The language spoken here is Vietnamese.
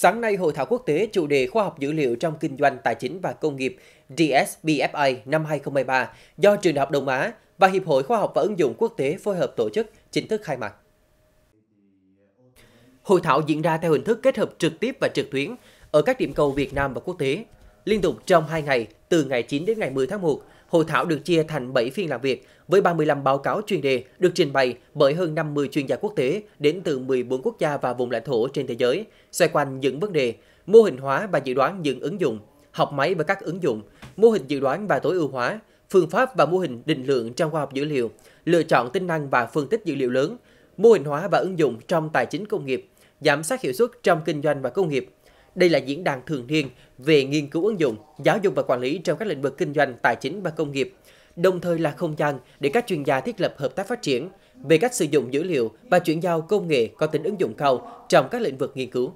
Sáng nay, Hội thảo quốc tế chủ đề khoa học dữ liệu trong kinh doanh tài chính và công nghiệp DSBFA năm 2023 do Trường Đại học Đông Á và Hiệp hội Khoa học và ứng dụng quốc tế phối hợp tổ chức chính thức khai mạc. Hội thảo diễn ra theo hình thức kết hợp trực tiếp và trực tuyến ở các điểm cầu Việt Nam và quốc tế Liên tục trong 2 ngày, từ ngày 9 đến ngày 10 tháng 1, hội thảo được chia thành 7 phiên làm việc với 35 báo cáo chuyên đề được trình bày bởi hơn 50 chuyên gia quốc tế đến từ 14 quốc gia và vùng lãnh thổ trên thế giới, xoay quanh những vấn đề mô hình hóa và dự đoán những ứng dụng, học máy và các ứng dụng, mô hình dự đoán và tối ưu hóa, phương pháp và mô hình định lượng trong khoa học dữ liệu, lựa chọn tính năng và phân tích dữ liệu lớn, mô hình hóa và ứng dụng trong tài chính công nghiệp, giảm sát hiệu suất trong kinh doanh và công nghiệp, đây là diễn đàn thường niên về nghiên cứu ứng dụng, giáo dục và quản lý trong các lĩnh vực kinh doanh, tài chính và công nghiệp, đồng thời là không gian để các chuyên gia thiết lập hợp tác phát triển về cách sử dụng dữ liệu và chuyển giao công nghệ có tính ứng dụng cao trong các lĩnh vực nghiên cứu.